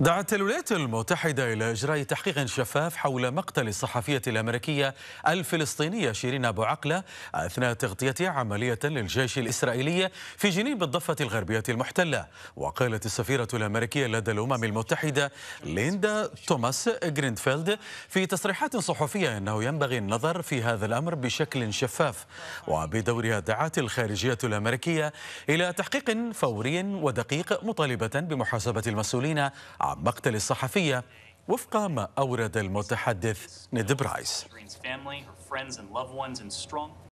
دعت الولايات المتحدة إلى إجراء تحقيق شفاف حول مقتل الصحفية الأمريكية الفلسطينية شيرين أبو عقلة أثناء تغطيتها عملية للجيش الإسرائيلي في جنين بالضفة الغربية المحتلة وقالت السفيرة الأمريكية لدى الأمم المتحدة ليندا توماس جرينفيلد في تصريحات صحفية أنه ينبغي النظر في هذا الأمر بشكل شفاف وبدورها دعت الخارجية الأمريكية إلى تحقيق فوري ودقيق مطالبة بمحاسبة المسؤولين عام مقتل الصحفية وفق ما أورد المتحدث نيد برايس